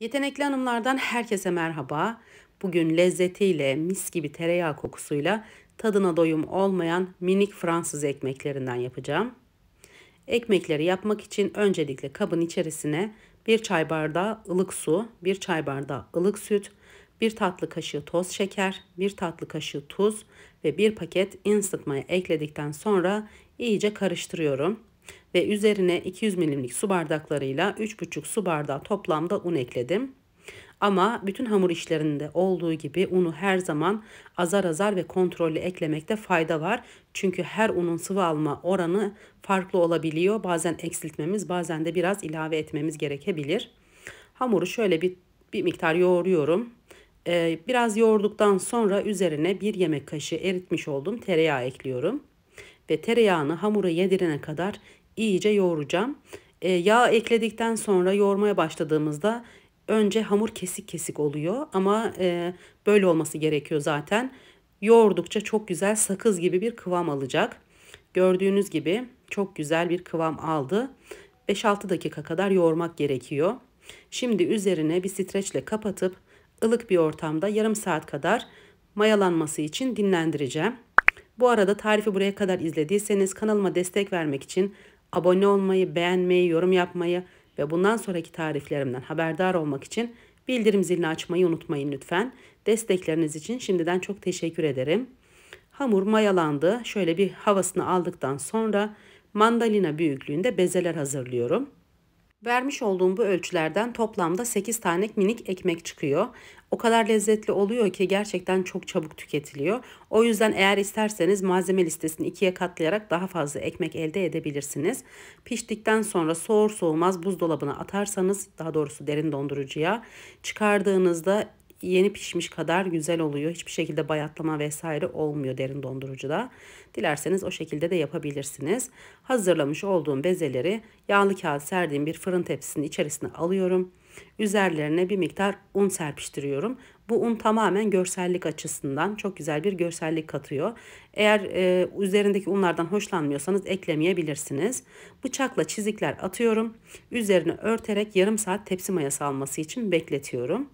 Yetenekli Hanımlardan herkese merhaba. Bugün lezzetiyle, mis gibi tereyağı kokusuyla tadına doyum olmayan minik Fransız ekmeklerinden yapacağım. Ekmekleri yapmak için öncelikle kabın içerisine bir çay bardağı ılık su, bir çay bardağı ılık süt, bir tatlı kaşığı toz şeker, bir tatlı kaşığı tuz ve bir paket instant maya ekledikten sonra iyice karıştırıyorum ve üzerine 200 milimlik su bardaklarıyla 3,5 su bardağı toplamda un ekledim. Ama bütün hamur işlerinde olduğu gibi unu her zaman azar azar ve kontrollü eklemekte fayda var. Çünkü her unun sıvı alma oranı farklı olabiliyor. Bazen eksiltmemiz, bazen de biraz ilave etmemiz gerekebilir. Hamuru şöyle bir bir miktar yoğuruyorum. Ee, biraz yoğurduktan sonra üzerine bir yemek kaşığı eritmiş olduğum tereyağı ekliyorum ve tereyağını hamura yedirene kadar iyice yoğuracağım. E, yağ ekledikten sonra yoğurmaya başladığımızda önce hamur kesik kesik oluyor ama e, böyle olması gerekiyor zaten. Yoğurdukça çok güzel sakız gibi bir kıvam alacak. Gördüğünüz gibi çok güzel bir kıvam aldı. 5-6 dakika kadar yoğurmak gerekiyor. Şimdi üzerine bir streçle kapatıp ılık bir ortamda yarım saat kadar mayalanması için dinlendireceğim. Bu arada tarifi buraya kadar izlediyseniz kanalıma destek vermek için Abone olmayı, beğenmeyi, yorum yapmayı ve bundan sonraki tariflerimden haberdar olmak için bildirim zilini açmayı unutmayın lütfen. Destekleriniz için şimdiden çok teşekkür ederim. Hamur mayalandı. Şöyle bir havasını aldıktan sonra mandalina büyüklüğünde bezeler hazırlıyorum. Vermiş olduğum bu ölçülerden toplamda 8 tane minik ekmek çıkıyor. O kadar lezzetli oluyor ki gerçekten çok çabuk tüketiliyor. O yüzden eğer isterseniz malzeme listesini ikiye katlayarak daha fazla ekmek elde edebilirsiniz. Piştikten sonra soğur soğumaz buzdolabına atarsanız daha doğrusu derin dondurucuya çıkardığınızda yeni pişmiş kadar güzel oluyor. Hiçbir şekilde bayatlama vesaire olmuyor derin dondurucuda. Dilerseniz o şekilde de yapabilirsiniz. Hazırlamış olduğum bezeleri yağlı kağıt serdiğim bir fırın tepsisinin içerisine alıyorum. Üzerlerine bir miktar un serpiştiriyorum. Bu un tamamen görsellik açısından çok güzel bir görsellik katıyor. Eğer e, üzerindeki unlardan hoşlanmıyorsanız eklemeyebilirsiniz. Bıçakla çizikler atıyorum. Üzerine örterek yarım saat tepsi mayası alması için bekletiyorum.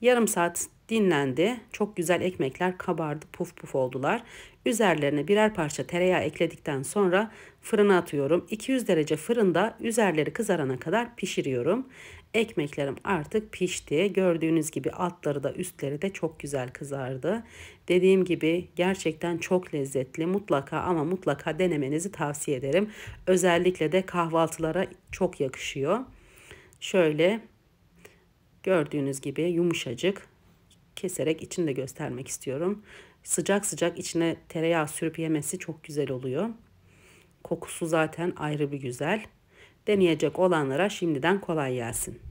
Yarım saat dinlendi. Çok güzel ekmekler kabardı, puf puf oldular. Üzerlerine birer parça tereyağı ekledikten sonra fırına atıyorum. 200 derece fırında üzerleri kızarana kadar pişiriyorum. Ekmeklerim artık pişti. Gördüğünüz gibi altları da üstleri de çok güzel kızardı. Dediğim gibi gerçekten çok lezzetli. Mutlaka ama mutlaka denemenizi tavsiye ederim. Özellikle de kahvaltılara çok yakışıyor. Şöyle Gördüğünüz gibi yumuşacık keserek içini de göstermek istiyorum. Sıcak sıcak içine tereyağı sürüp yemesi çok güzel oluyor. Kokusu zaten ayrı bir güzel. Deneyecek olanlara şimdiden kolay gelsin.